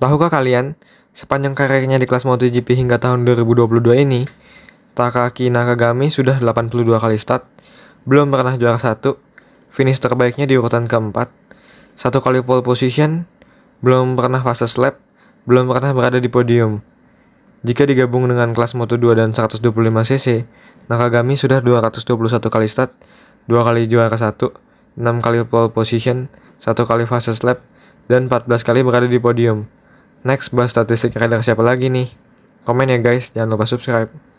Tahukah kalian, sepanjang karirnya di kelas MotoGP hingga tahun 2022 ini, Takaki Nakagami sudah 82 kali start, belum pernah juara satu, finish terbaiknya di urutan keempat, satu kali pole position, belum pernah fase slap, belum pernah berada di podium. Jika digabung dengan kelas Moto2 dan 125cc, Nakagami sudah 221 kali start, 2 kali juara satu, 6 kali pole position, 1 kali fase slap, dan 14 kali berada di podium. Next bahas statistik rider siapa lagi nih? Komen ya guys, jangan lupa subscribe.